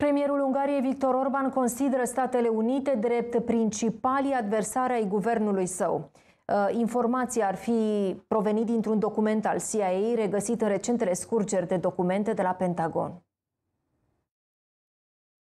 Premierul Ungariei Victor Orban consideră Statele Unite drept principalii adversari ai guvernului său. Uh, informația ar fi provenit dintr-un document al CIA regăsit în recentele scurgeri de documente de la Pentagon.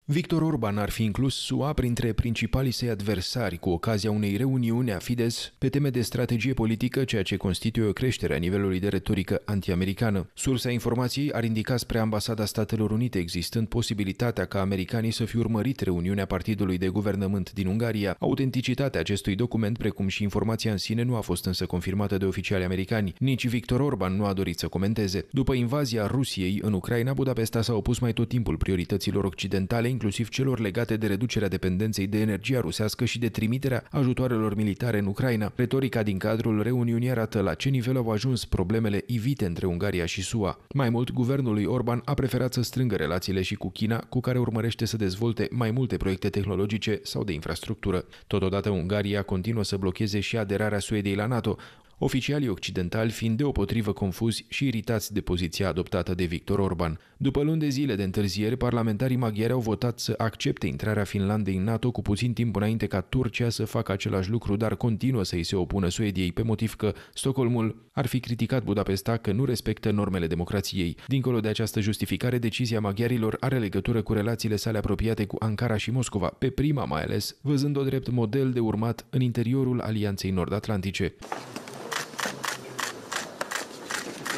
Victor Orban ar fi inclus SUA printre principalii săi adversari cu ocazia unei reuniuni a Fides pe teme de strategie politică, ceea ce constituie o creștere a nivelului de retorică antiamericană. Sursa informației ar indica spre ambasada Statelor Unite, existând posibilitatea ca americanii să fi urmărit reuniunea partidului de guvernământ din Ungaria. Autenticitatea acestui document, precum și informația în sine, nu a fost însă confirmată de oficiali americani. Nici Victor Orban nu a dorit să comenteze. După invazia Rusiei în Ucraina, Budapesta s-a opus mai tot timpul priorităților occidentale inclusiv celor legate de reducerea dependenței de energia rusească și de trimiterea ajutoarelor militare în Ucraina. Retorica din cadrul reuniunii arată la ce nivel au ajuns problemele ivite între Ungaria și SUA. Mai mult, guvernul lui Orban a preferat să strângă relațiile și cu China, cu care urmărește să dezvolte mai multe proiecte tehnologice sau de infrastructură. Totodată, Ungaria continuă să blocheze și aderarea Suediei la NATO, oficialii occidentali fiind deopotrivă confuzi și iritați de poziția adoptată de Victor Orban. După luni de zile de întârziere, parlamentarii maghiari au votat să accepte intrarea Finlandei în NATO cu puțin timp înainte ca Turcia să facă același lucru, dar continuă să îi se opună Suediei pe motiv că Stockholmul ar fi criticat Budapesta că nu respectă normele democrației. Dincolo de această justificare, decizia maghiarilor are legătură cu relațiile sale apropiate cu Ankara și Moscova, pe prima mai ales, văzând-o drept model de urmat în interiorul Alianței Nord-Atlantice.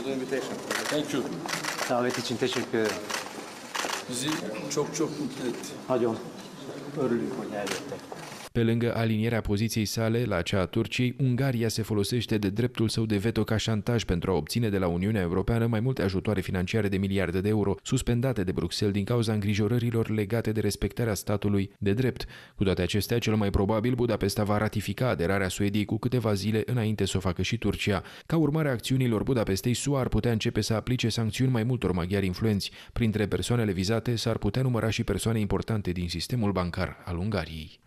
the invitation. Thank you. Davet için teşekkür ederim. Bizi çok çok mutlu etti. Hadi oğlum. Örülüyor. Yani. Pe lângă alinierea poziției sale la cea a Turciei, Ungaria se folosește de dreptul său de veto ca șantaj pentru a obține de la Uniunea Europeană mai multe ajutoare financiare de miliarde de euro, suspendate de Bruxelles din cauza îngrijorărilor legate de respectarea statului de drept. Cu toate acestea, cel mai probabil Budapesta va ratifica aderarea Suediei cu câteva zile înainte să o facă și Turcia. Ca urmare a acțiunilor Budapestei, SUA ar putea începe să aplice sancțiuni mai multor maghiari influenți. Printre persoanele vizate s-ar putea număra și persoane importante din sistemul bancar al Ungariei.